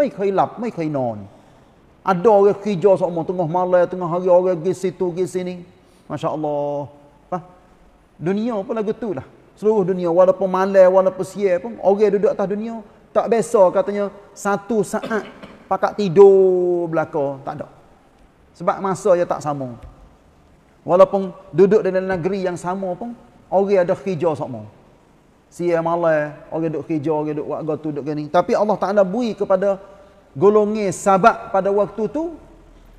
Mai ke hilap, mai ke non. Ada orang kerja sama tengah malam, tengah hari orang pergi situ, pergi Masya Allah. Dunia pun lagu tu lah. Seluruh dunia, walaupun malam, walaupun siap orang duduk atas dunia, tak biasa katanya, satu saat pakat tidur belako tak ada. Sebab masa dia tak sama. Walaupun duduk dalam negeri yang sama pun, orang ada kerja sama. Siap malam, orang duduk kerja, orang duduk buat gotu, duduk gini. Tapi Allah Ta'ala beri kepada golongi sabak pada waktu tu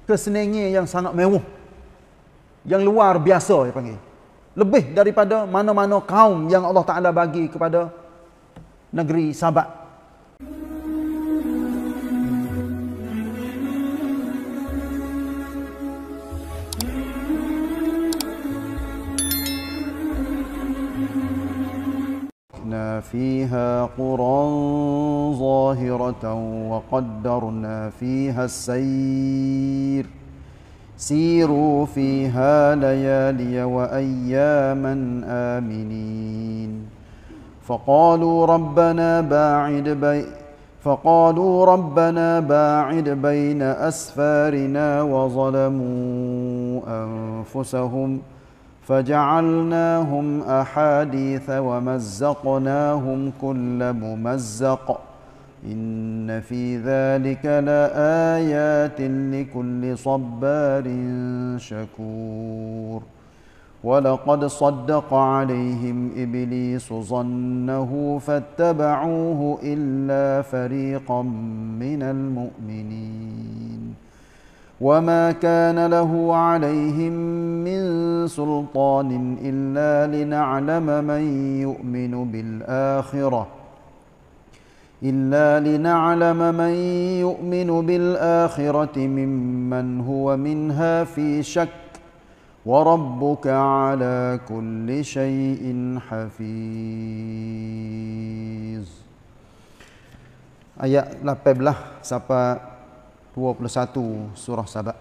kesenengi yang sangat mewah yang luar biasa dia panggil lebih daripada mana-mana kaum yang Allah Ta'ala bagi kepada negeri sabak فيها قرى ظاهرة وقدرنا فيها السير سيروا فيها ليالي وأياما آمنين فقالوا ربنا باعد بي فقالوا ربنا باعد بين أسفارنا وظلموا أنفسهم ۖ فجعلناهم احاديث ومزقناهم كل ممزق ان في ذلك لايات لكل صبار شكور ولقد صدق عليهم ابليس ظنه فاتبعوه الا فريقا من المؤمنين وما كان له عليهم من سلطان الا لنعلم من يؤمن بالاخره الا لنعلم من يؤمن بالاخره ممن هو منها في شك وربك على كل شيء حفيظ Ayat 18 siapa 21 surah Sabah.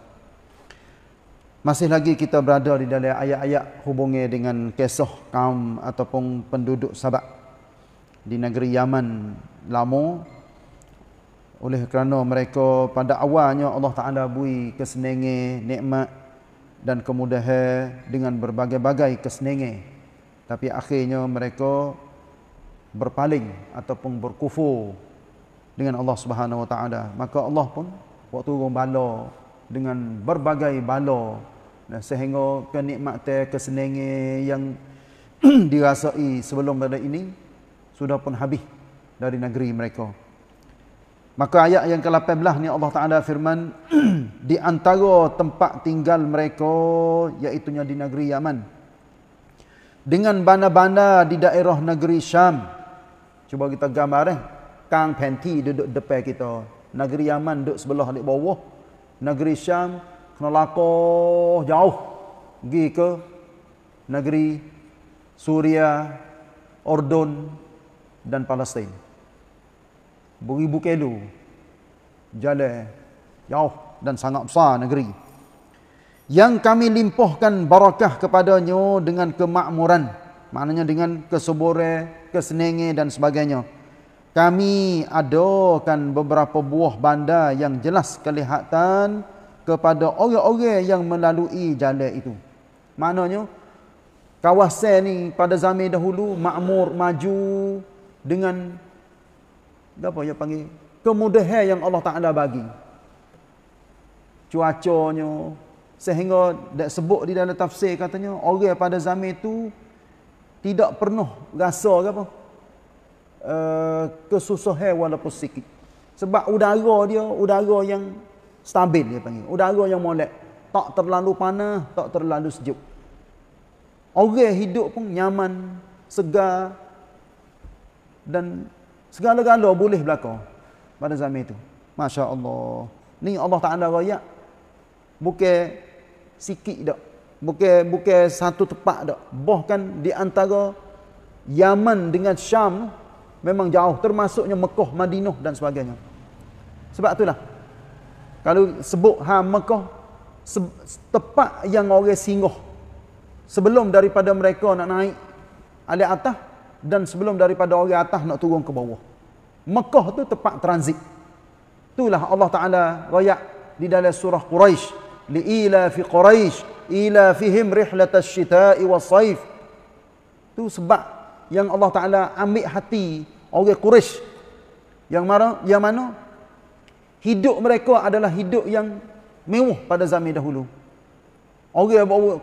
Masih lagi kita berada di dalam ayat-ayat hubungi dengan kisah kaum ataupun penduduk Sabah di negeri Yaman lama oleh kerana mereka pada awalnya Allah Ta'ala bui kesenenge, nikmat dan kemudahan dengan berbagai-bagai kesenenge, Tapi akhirnya mereka berpaling ataupun berkufur dengan Allah Subhanahu Wa Ta'ala. Maka Allah pun waktu orang bala dengan berbagai bala nah, sehingga kenikmatan kesenangan yang dirasai sebelum pada ini sudah pun habis dari negeri mereka maka ayat yang ke-18 ni Allah Taala firman di antara tempat tinggal mereka iaitu di negeri Yaman dengan bana-bana di daerah negeri Syam cuba kita gambar eh kang penti duduk depan kita negeri Yaman duduk sebelah di bawah negeri Syam kena lakuh jauh pergi ke negeri Suria Ordon dan Palestin. beribu Bukelu, jalan jauh dan sangat besar negeri yang kami limpahkan barakah kepadanya dengan kemakmuran maknanya dengan kesubure kesenenge dan sebagainya kami adakan beberapa buah bandar yang jelas kelihatan kepada orang-orang yang melalui jalan itu. Maknanya, kawasan ni pada zaman dahulu makmur maju dengan apa yang panggil kemudahan yang Allah Taala bagi. Cuacanya sehingga dak sebut di dalam tafsir katanya orang pada zaman itu tidak pernah rasa apa Eh, kesusahan walaupun sikit. Sebab udara dia, udara yang stabil dia panggil. Udara yang molek. Tak terlalu panah, tak terlalu sejuk. Orang hidup pun nyaman, segar dan segala-gala boleh berlaku pada zaman itu. Masya Allah. Ni Allah Ta'ala raya. Bukan sikit dah. Bukan bukan satu tempat dah. Bahkan di antara Yaman dengan Syam Memang jauh termasuknya Mekah, Madinah dan sebagainya. Sebab itulah kalau sebut ha Mekah se tepat yang orang singgah sebelum daripada mereka nak naik alat atas dan sebelum daripada orang atas nak turun ke bawah. Mekah tu tempat transit. Itulah Allah Taala royak di dalam surah Quraisy li ila fi Quraisy ila fihim rihlatash shita'i was saif. Tu sebab yang Allah Taala ambil hati orang Quraisy yang mana yang mana hidup mereka adalah hidup yang mewah pada zaman dahulu. Orang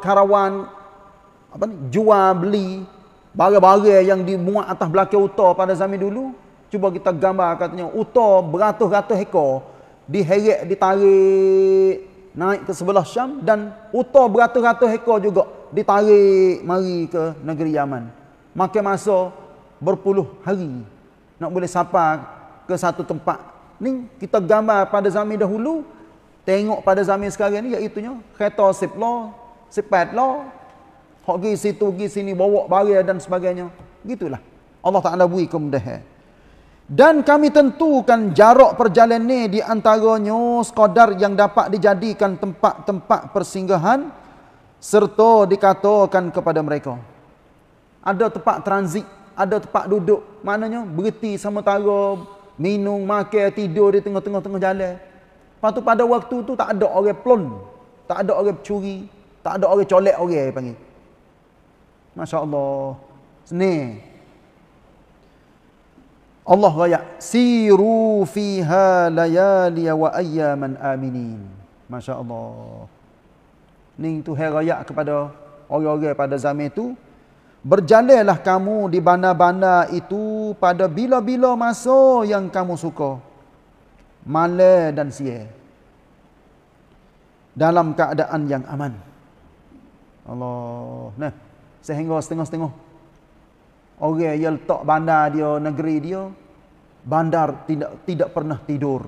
karawan apa ni jual beli barang-barang yang dimuat atas belakang unta pada zaman dulu cuba kita gambar katanya unta beratus-ratus ekor diheret ditarik naik ke sebelah Syam dan unta beratus-ratus ekor juga ditarik mari ke negeri Yaman makin masa berpuluh hari nak boleh sampai ke satu tempat ni kita gambar pada zaman dahulu tengok pada zaman sekarang ni iaitu nya kereta siplo sepat lo hok gi situ gi sini bawa barang dan sebagainya gitulah Allah Taala bui kemudahan dan kami tentukan jarak perjalanan ni di antaranya sekadar yang dapat dijadikan tempat-tempat persinggahan serta dikatakan kepada mereka ada tempat transit, ada tempat duduk. Maknanya berhenti sementara minum, makan, tidur di tengah-tengah-tengah jalan. Lepas tu pada waktu tu tak ada orang plon, tak ada orang pencuri, tak ada orang colek orang panggil. Masya-Allah. Ni. Allah raya siru fiha layali wa ayyaman aminin. Masya-Allah. Ning tu hai raya kepada orang-orang pada zaman tu. Berjalanlah kamu di bandar-bandar itu pada bila-bila masa yang kamu suka. Malah dan siya. Dalam keadaan yang aman. Allah. Nah, sehingga setengah-setengah. Orang yang letak bandar dia, negeri dia. Bandar tidak tidak pernah tidur.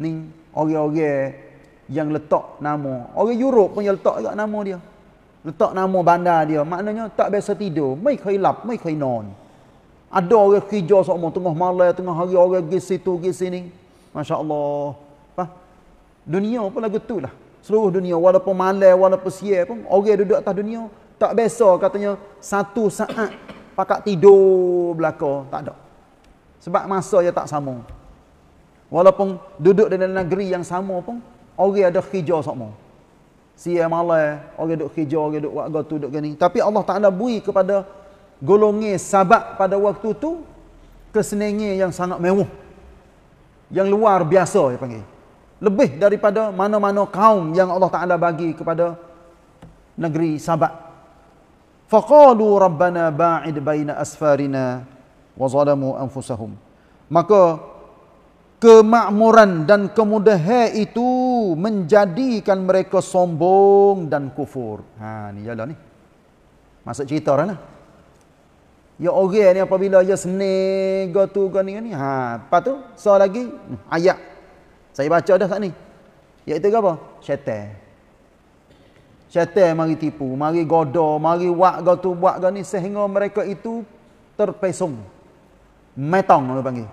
Ini orang-orang yang letak nama. Orang Europe pun yang letak juga nama dia. Letak nama bandar dia. Maknanya tak biasa tidur. Mai kai lap, mai kai non. Ada orang kerja sama tengah malam, tengah hari orang pergi situ, pergi sini. Masya Allah. Apa? Dunia pun lagu tu lah. Seluruh dunia. Walaupun malam, walaupun siap pun. Orang duduk atas dunia. Tak biasa katanya satu saat pakat tidur belakang. Tak ada. Sebab masa dia tak sama. Walaupun duduk dalam negeri yang sama pun. Orang ada kerja sama. Siya malah, orang duduk kerja, orang duduk buat gotu, duduk gini. Tapi Allah Ta'ala beri kepada golongan Sabak pada waktu tu kesenangan yang sangat mewah. Yang luar biasa, dia panggil. Lebih daripada mana-mana kaum yang Allah Ta'ala bagi kepada negeri Sabak. Faqalu Rabbana ba'id baina asfarina wa zalamu anfusahum. Maka kemakmuran dan kemudahan itu menjadikan mereka sombong dan kufur. Ha ni jalan ni. Masuk cerita dah Ya orang ni apabila dia seneng tu ke kan ni kan ni. Ha, lepas tu so lagi hmm, ayat. Saya baca dah sat ni. Iaitu ke apa? Syaitan. Syaitan mari tipu, mari goda, mari buat ke tu, buat ke ni sehingga mereka itu terpesong. Metong orang panggil.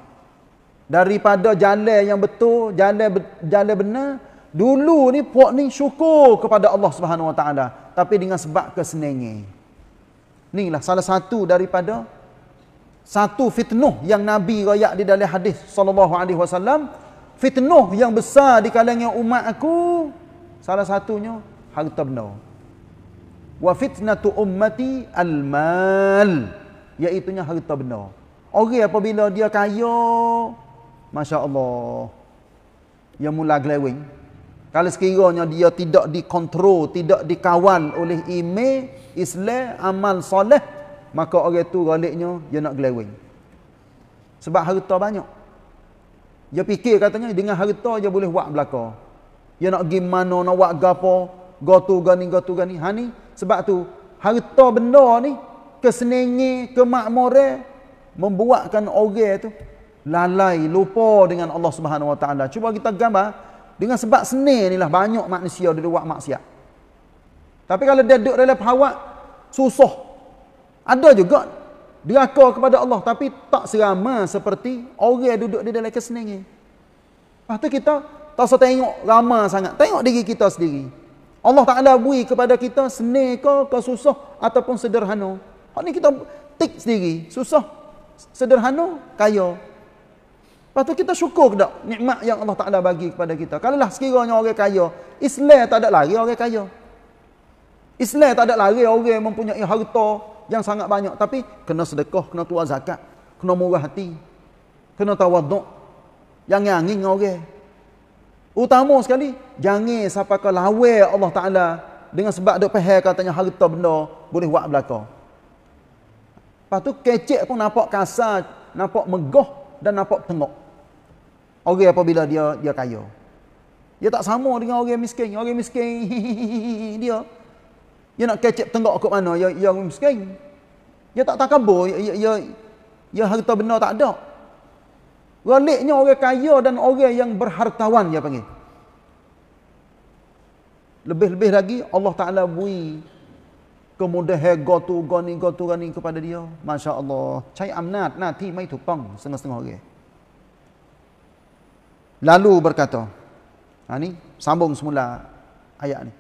Daripada jalan yang betul, jalan jalan benar, Dulu ni puak ni syukur kepada Allah Subhanahu Wa Taala tapi dengan sebab kesenenge. Inilah salah satu daripada satu fitnah yang Nabi royak di dalam hadis sallallahu alaihi wasallam fitnah yang besar di kalangan umat aku salah satunya harta benda. Wa fitnatu ummati al-mal iaitu harta benda. Orang apabila dia kaya masya-Allah yang mula glewing kalau sekiranya dia tidak dikontrol, tidak dikawal oleh ime, islah amal soleh, maka orang itu galiknya, dia nak glewing. Sebab harta banyak. Dia fikir katanya dengan harta dia boleh buat belaka. Dia nak pergi mana, nak buat gapo, gotu gani gotu gani. hani. sebab tu harta benda ni kesenangan, kemakmure, membuatkan orang itu lalai, lupa dengan Allah Subhanahu Wa Taala. Cuba kita gambar dengan sebab seni inilah banyak manusia dia buat maksiat. Tapi kalau dia duduk dalam hawa, susah. Ada juga diraka kepada Allah tapi tak serama seperti orang duduk di dalam kesenangan. Lepas tu kita tak usah tengok ramah sangat. Tengok diri kita sendiri. Allah tak ada bui kepada kita seni ke, ke susah ataupun sederhana. Hak ni kita tik sendiri. Susah, sederhana, kaya. Lepas tu kita syukur ke tak nikmat yang Allah Taala bagi kepada kita. Kalau lah sekiranya orang kaya, Islam tak ada lari orang kaya. Islam tak ada lari orang mempunyai harta yang sangat banyak tapi kena sedekah, kena tuan zakat, kena murah hati, kena tawaduk. Jangan angin orang. Utama sekali, jangan siapa ke lawe Allah Ta'ala dengan sebab dia pahal katanya harta benda boleh buat belakang. Lepas tu kecek pun nampak kasar, nampak megah dan nampak tengok orang apabila dia dia kaya. Dia tak sama dengan orang miskin. Orang miskin dia dia nak kecek tengok kat mana dia yang miskin. Dia tak takabur, dia ya, dia, ya, dia ya, dia harta benda tak ada. Galaknya orang kaya dan orang yang berhartawan dia panggil. Lebih-lebih lagi Allah Taala bui kemudahan gotu gani gotu gani kepada dia. Masya-Allah. Cai amnat nanti mai tupang setengah-setengah orang. Okay lalu berkata ha ni sambung semula ayat ni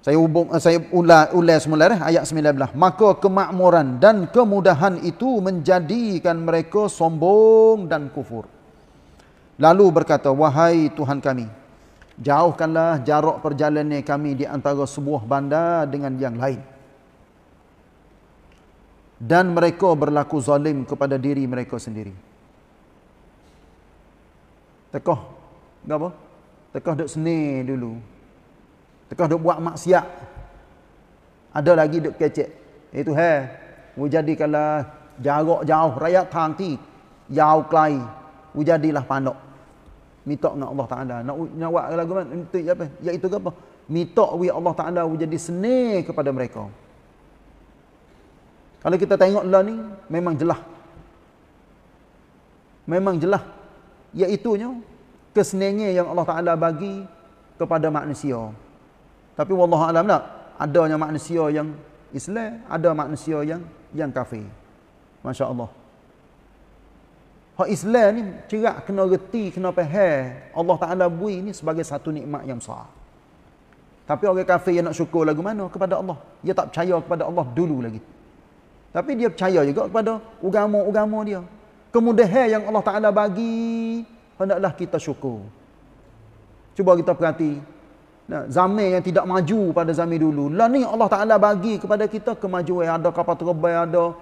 saya hubung eh, saya ulas ula semula eh, ayat 19 maka kemakmuran dan kemudahan itu menjadikan mereka sombong dan kufur lalu berkata wahai tuhan kami jauhkanlah jarak perjalanan kami di antara sebuah bandar dengan yang lain dan mereka berlaku zalim kepada diri mereka sendiri Tekoh. Tekoh apa? Tekoh duk seni dulu. Tekoh duk buat maksiat. Ada lagi duk kecek. Itu he. Wujadikanlah jarak jauh. Rakyat tangti. Jauh kelai. Wujadilah pandok. Mitok nak Allah Ta'ala. Nak nyawak lagu mana? Itu apa? Ya itu Iaitu apa? Mitok wi Allah Ta'ala wujadi seni kepada mereka. Kalau kita tengok lah ni, memang jelah. Memang jelah iaitunya kesenangan yang Allah Taala bagi kepada manusia. Tapi wallahu alam lah, adanya manusia yang Islam, ada manusia yang yang kafir. Masya-Allah. Hak Islam ni cerak kena reti, kena faham Allah Taala bui ni sebagai satu nikmat yang besar. Tapi orang kafir yang nak syukur lagu mana kepada Allah? Dia tak percaya kepada Allah dulu lagi. Tapi dia percaya juga kepada agama-agama dia kemudahan yang Allah Ta'ala bagi, hendaklah kita syukur. Cuba kita perhati, nah, zaman yang tidak maju pada zaman dulu, lah ni Allah Ta'ala bagi kepada kita kemajuan. Ada kapal terbang, ada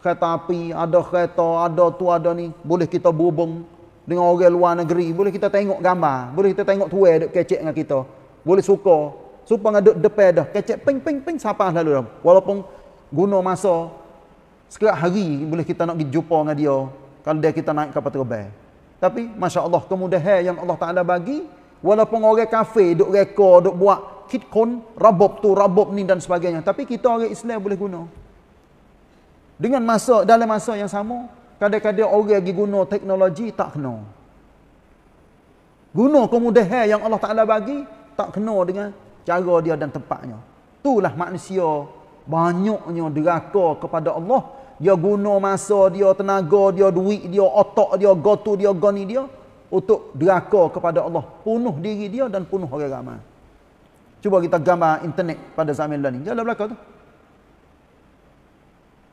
kereta api, ada kereta, ada tu, ada ni. Boleh kita berhubung dengan orang luar negeri. Boleh kita tengok gambar. Boleh kita tengok tuan duduk kecek dengan kita. Boleh suka. Supaya duduk depan dah. Kecek, ping, ping, ping, siapa lalu dah. Walaupun guna masa, sekejap hari boleh kita nak pergi jumpa dengan dia kalau dia kita naik kapal terbang. Tapi masya Allah kemudahan yang Allah Taala bagi walaupun orang kafe, duk reka duk buat kitkon rabob tu rabob ni dan sebagainya tapi kita orang Islam boleh guna. Dengan masa dalam masa yang sama kadang-kadang orang lagi guna teknologi tak kena. Guna kemudahan yang Allah Taala bagi tak kena dengan cara dia dan tempatnya. Itulah manusia banyaknya deraka kepada Allah dia guna masa dia, tenaga dia, duit dia, otak dia, gotu dia, goni dia untuk deraka kepada Allah. punuh diri dia dan punuh orang ramai. Cuba kita gambar internet pada zaman dulu ni. Jalan belakang tu.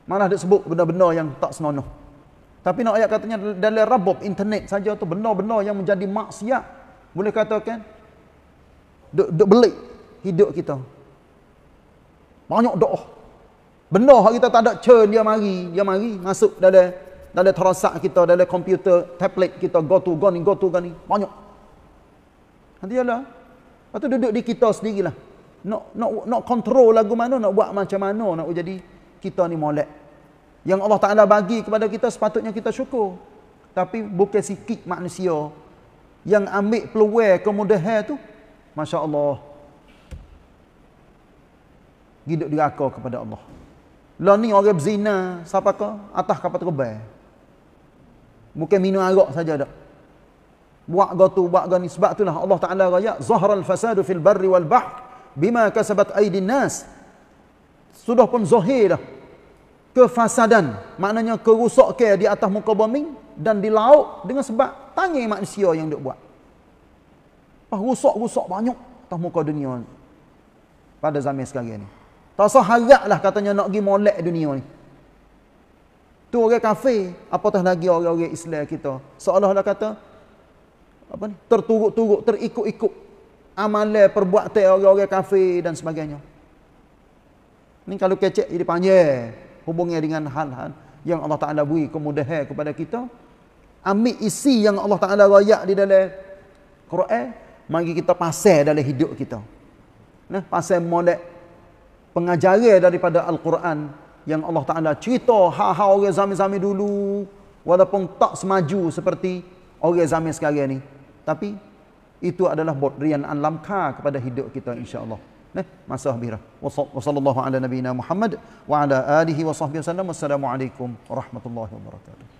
Mana ada sebut benda-benda yang tak senonoh. Tapi nak ayat katanya dalam rabob internet saja tu benda-benda yang menjadi maksiat. Boleh katakan duk, belik hidup kita. Banyak doa. Benar hak kita tak ada churn dia mari, dia mari masuk dari dari terosak kita dari komputer, tablet kita go to go ni, go to go ni. Banyak. Nanti ialah. Atau duduk di kita sendirilah. Nak nak nak control lagu mana nak buat macam mana nak jadi kita ni molek. Yang Allah Taala bagi kepada kita sepatutnya kita syukur. Tapi bukan sikit manusia yang ambil peluang kemudahan tu. Masya-Allah. Giduk diraka kepada Allah. Lo lah ni orang berzina, siapa ke? Atas kapal terbang. Bukan minum arak saja dak. Buat gatu, buat gani sebab itulah Allah Taala raya al fasadu fil barri wal bahr bima kasabat aidin nas. Sudah pun zahir dah. Kefasadan, maknanya kerusakan di atas muka bumi dan di laut dengan sebab tangan manusia yang dia buat. Pah rusak-rusak banyak atas muka dunia pada zaman sekarang ni. Tak usah lah katanya nak pergi molek dunia ni. Tu orang kafir, apatah lagi orang-orang Islam kita. Seolah-olah kata apa ni? Terturuk-turuk, terikut-ikut amalan perbuatan orang-orang kafir dan sebagainya. Ni kalau kecek jadi panjang hubungnya dengan hal-hal yang Allah Taala beri kemudahan kepada kita. Ambil isi yang Allah Taala raya di dalam Quran, mari kita pasal dalam hidup kita. Nah, pasal molek pengajaran daripada Al-Quran yang Allah Ta'ala cerita ha-ha orang zamir-zamir dulu walaupun tak semaju seperti orang zamir sekarang ni tapi itu adalah bodrian al-lamka kepada hidup kita insyaAllah nah, masa habirah wa sallallahu wassalamualaikum warahmatullahi wabarakatuh